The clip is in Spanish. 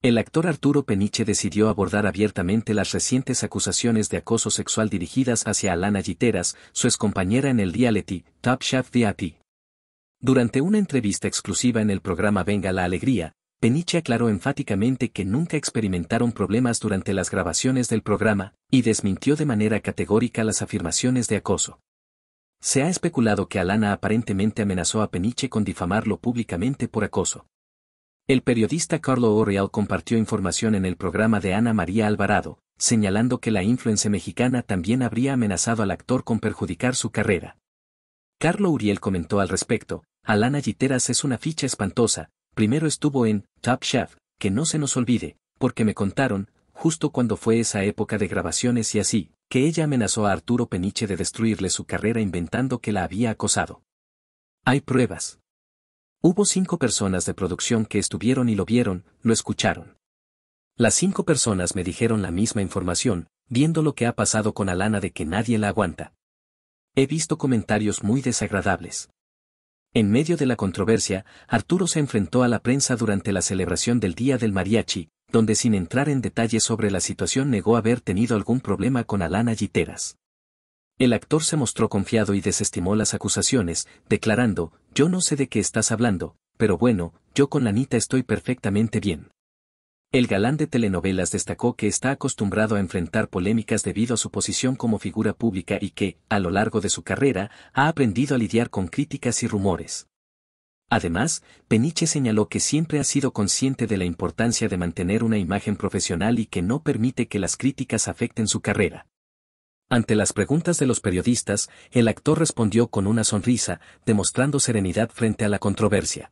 El actor Arturo Peniche decidió abordar abiertamente las recientes acusaciones de acoso sexual dirigidas hacia Alana Giteras, su excompañera en el reality Top Chef VIP. Durante una entrevista exclusiva en el programa Venga la Alegría, Peniche aclaró enfáticamente que nunca experimentaron problemas durante las grabaciones del programa, y desmintió de manera categórica las afirmaciones de acoso. Se ha especulado que Alana aparentemente amenazó a Peniche con difamarlo públicamente por acoso. El periodista Carlo Uriel compartió información en el programa de Ana María Alvarado, señalando que la influencia mexicana también habría amenazado al actor con perjudicar su carrera. Carlo Uriel comentó al respecto, Alana Giteras es una ficha espantosa, primero estuvo en Top Chef, que no se nos olvide, porque me contaron, justo cuando fue esa época de grabaciones y así, que ella amenazó a Arturo Peniche de destruirle su carrera inventando que la había acosado. Hay pruebas. Hubo cinco personas de producción que estuvieron y lo vieron, lo escucharon. Las cinco personas me dijeron la misma información, viendo lo que ha pasado con Alana de que nadie la aguanta. He visto comentarios muy desagradables. En medio de la controversia, Arturo se enfrentó a la prensa durante la celebración del Día del Mariachi, donde sin entrar en detalles sobre la situación negó haber tenido algún problema con Alana Giteras. El actor se mostró confiado y desestimó las acusaciones, declarando, yo no sé de qué estás hablando, pero bueno, yo con Anita estoy perfectamente bien. El galán de telenovelas destacó que está acostumbrado a enfrentar polémicas debido a su posición como figura pública y que, a lo largo de su carrera, ha aprendido a lidiar con críticas y rumores. Además, Peniche señaló que siempre ha sido consciente de la importancia de mantener una imagen profesional y que no permite que las críticas afecten su carrera. Ante las preguntas de los periodistas, el actor respondió con una sonrisa, demostrando serenidad frente a la controversia.